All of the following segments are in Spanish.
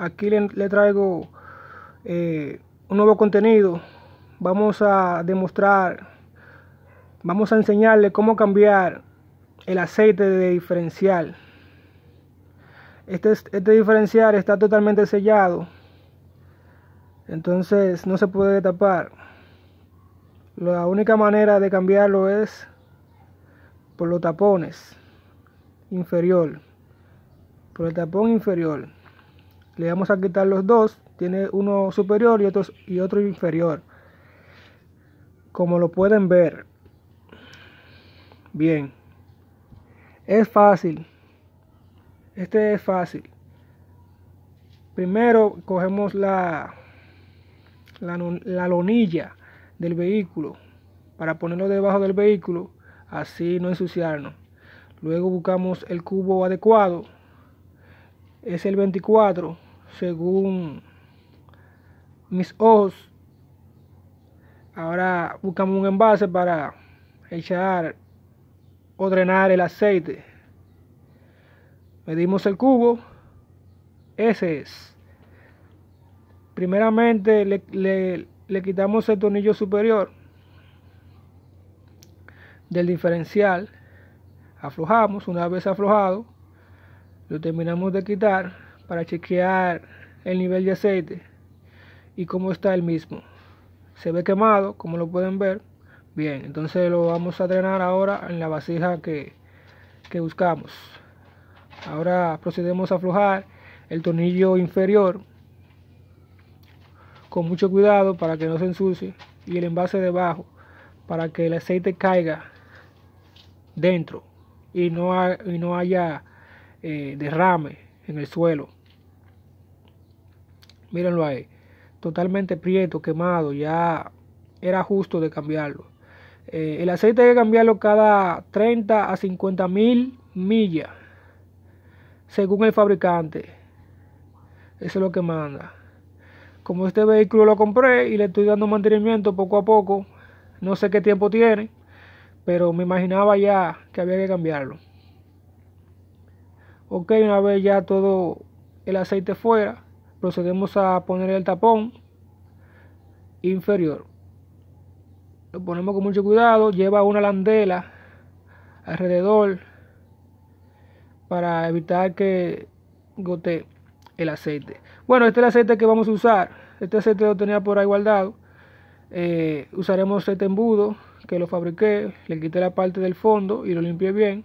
aquí le, traigo eh, un nuevo contenido. Vamos a demostrar, vamos a enseñarle cómo cambiar el aceite de diferencial. Este, este diferencial está totalmente sellado, entonces no se puede tapar. La única manera de cambiarlo es por los tapones inferior, por el tapón inferior le vamos a quitar los dos, tiene uno superior y otro, y otro inferior. Como lo pueden ver. Bien. Es fácil. Este es fácil. Primero cogemos la, la, la lonilla del vehículo para ponerlo debajo del vehículo, así no ensuciarnos. Luego buscamos el cubo adecuado, es el 24 según mis ojos. Ahora buscamos un envase para echar o drenar el aceite. Medimos el cubo. Ese es. Primeramente le, le quitamos el tornillo superior del diferencial. Aflojamos. Una vez aflojado, lo terminamos de quitar para chequear el nivel de aceite y cómo está el mismo. Se ve quemado, como lo pueden ver. Bien, entonces lo vamos a drenar ahora en la vasija que, buscamos. Ahora procedemos a aflojar el tornillo inferior con mucho cuidado para que no se ensucie y el envase debajo para que el aceite caiga dentro y no, no haya eh, derrame en el suelo. Mírenlo ahí. Totalmente prieto, quemado. Ya era justo de cambiarlo. Eh, el aceite hay que cambiarlo cada 30 a 50 mil millas. Según el fabricante. Eso es lo que manda. Como este vehículo lo compré y le estoy dando mantenimiento poco a poco. No sé qué tiempo tiene. Pero me imaginaba ya que había que cambiarlo. Ok, una vez ya todo el aceite fuera procedemos a poner el tapón inferior. Lo ponemos con mucho cuidado, lleva una landela alrededor para evitar que gote el aceite. Bueno, este es el aceite que vamos a usar. Este aceite lo tenía por ahí eh, usaremos este embudo que lo fabriqué, le quité la parte del fondo y lo limpié bien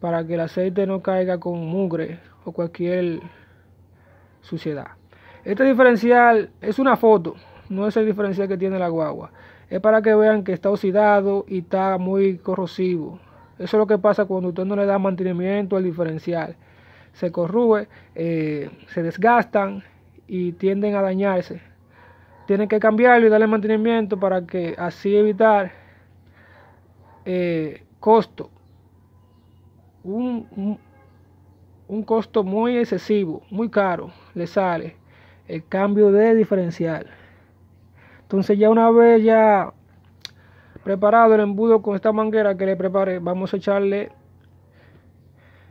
para que el aceite no caiga con mugre o cualquier suciedad. Este diferencial es una foto, no es el diferencial que tiene la guagua. Es para que vean que está oxidado y está muy corrosivo. Eso es lo que pasa cuando usted no le da mantenimiento al diferencial. Se corrue eh, se desgastan y tienden a dañarse. Tienen que cambiarlo y darle mantenimiento para que así evitar eh, costo. un, un costo muy excesivo, muy caro, le sale el cambio de diferencial. Entonces ya una vez ya preparado el embudo con esta manguera que le preparé, vamos a echarle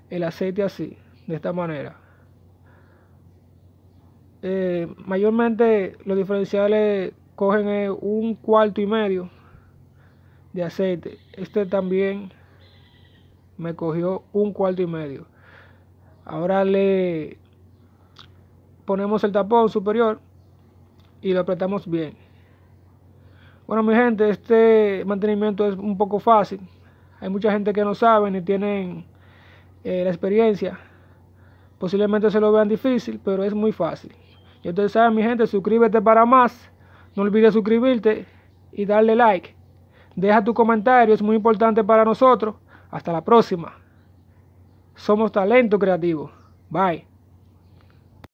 el aceite así, de esta manera. Eh, mayormente los diferenciales cogen eh, un cuarto y medio de aceite. Este también me cogió un cuarto y medio. Ahora le ponemos el tapón superior y lo apretamos bien. Bueno, mi gente, este mantenimiento es un poco fácil. Hay mucha gente que no sabe ni tienen eh, la experiencia. Posiblemente se lo vean difícil, pero es muy fácil. Y ustedes saben, mi gente, suscríbete para más. No olvides suscribirte y darle like. Deja tu comentario, es muy importante para nosotros. Hasta la próxima. Somos talento creativo. Bye.